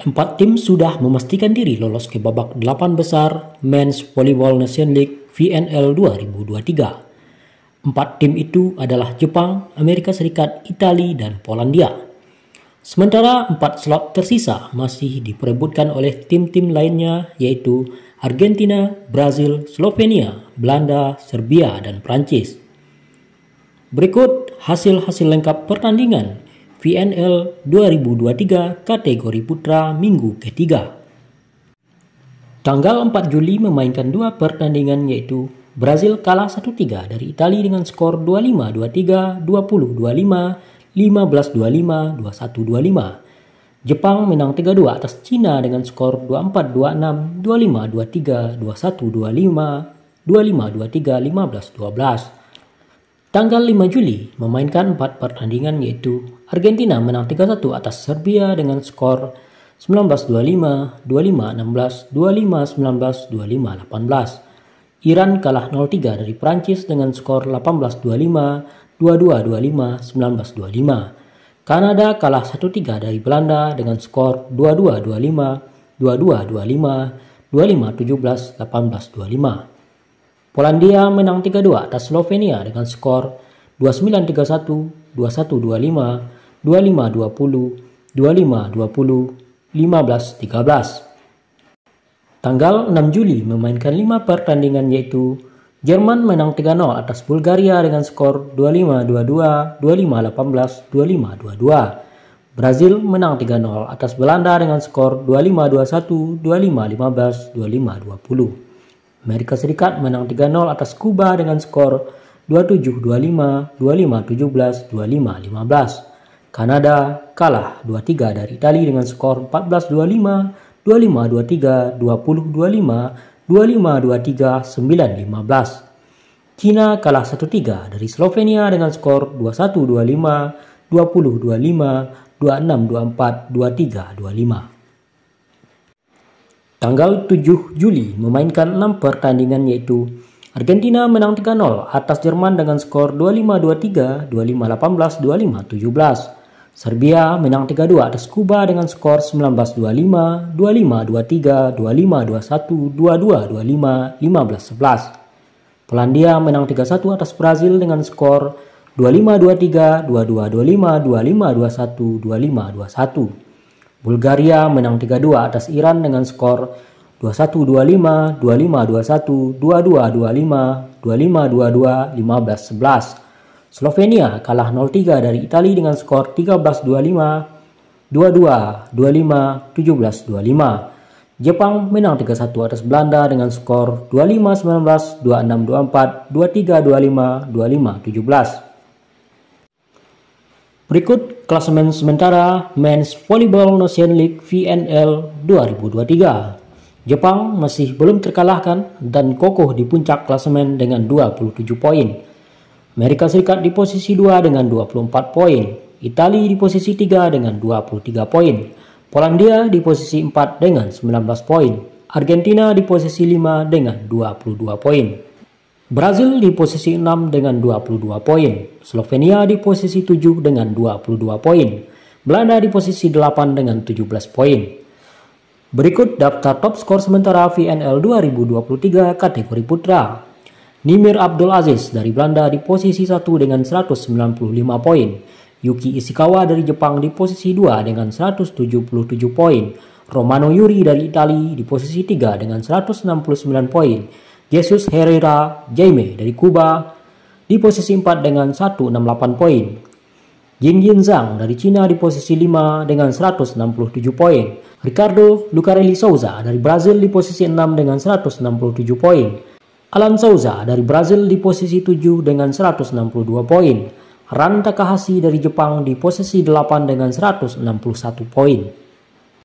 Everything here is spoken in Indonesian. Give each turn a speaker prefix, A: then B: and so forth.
A: Empat tim sudah memastikan diri lolos ke babak delapan besar Men's Volleyball Nation League VNL 2023. Empat tim itu adalah Jepang, Amerika Serikat, Italia, dan Polandia. Sementara empat slot tersisa masih diperebutkan oleh tim-tim lainnya yaitu Argentina, Brazil, Slovenia, Belanda, Serbia, dan Prancis. Berikut hasil-hasil lengkap pertandingan VNL 2023 kategori putra minggu ketiga. Tanggal 4 Juli memainkan dua pertandingan yaitu Brazil kalah 1-3 dari Italia dengan skor 25-23, 20-25, 15-25, 21-25. Jepang menang 3-2 atas Cina dengan skor 24-26, 25-23, 21-25, 25-23, 15-12. Tanggal 5 Juli memainkan 4 pertandingan yaitu Argentina menang 3-1 atas Serbia dengan skor 19-25, 25-16, 25-19, 25-18. Iran kalah 0-3 dari Prancis dengan skor 18-25, 22-25, 19-25. Kanada kalah 1-3 dari Belanda dengan skor 22-25, 22-25, 25-17, 18-25. Polandia menang 3-2 atas Slovenia dengan skor 29-31, 21-25, 25-20, 25-20, 15-13. Tanggal 6 Juli memainkan 5 pertandingan yaitu Jerman menang 3-0 atas Bulgaria dengan skor 25-22, 25-18, 25-22. Brazil menang 3-0 atas Belanda dengan skor 25-21, 25-15, 25-20. Amerika Serikat menang 3-0 atas Kuba dengan skor 27-25, 25-17, 25-15. Kanada kalah 2-3 dari Italia dengan skor 14-25, 25-23, 20-25, 25-23, 9-15. Cina kalah 1-3 dari Slovenia dengan skor 21-25, 20-25, 26-24, 23-25. Tanggal 7 Juli memainkan 6 pertandingan yaitu Argentina menang 3-0 atas Jerman dengan skor 25-23, 25-18, 25-17. Serbia menang 3-2 atas Kuba dengan skor 19-25, 25-23, 25-21, 22-25, 15-11. Polandia menang 3-1 atas Brazil dengan skor 25-23, 22-25, 25-21, 25-21. Bulgaria menang 3-2 atas Iran dengan skor 21-25, 25-21, 22-25, 25-22, 15-11. Slovenia kalah 0-3 dari Italia dengan skor 13-25, 22, 25, 17, 25. Jepang menang 3-1 atas Belanda dengan skor 25-19, 26-24, 23-25, 25-17. Berikut klasemen sementara Men's Volleyball Nation League VNL 2023. Jepang masih belum terkalahkan dan kokoh di puncak klasemen dengan 27 poin. Amerika Serikat di posisi 2 dengan 24 poin. Italia di posisi 3 dengan 23 poin. Polandia di posisi 4 dengan 19 poin. Argentina di posisi 5 dengan 22 poin. Brazil di posisi 6 dengan 22 poin, Slovenia di posisi 7 dengan 22 poin, Belanda di posisi 8 dengan 17 poin. Berikut daftar top skor sementara VNL 2023 kategori putra. Nimir Abdul Aziz dari Belanda di posisi 1 dengan 195 poin. Yuki Ishikawa dari Jepang di posisi 2 dengan 177 poin. Romano Yuri dari Italia di posisi 3 dengan 169 poin. Jesus Herrera Jaime dari Kuba di posisi 4 dengan 168 poin. Jin Yin Zhang dari Cina di posisi 5 dengan 167 poin. Ricardo Lucarelli Souza dari Brazil di posisi 6 dengan 167 poin. Alan Souza dari Brazil di posisi 7 dengan 162 poin. Ran Takahashi dari Jepang di posisi 8 dengan 161 poin.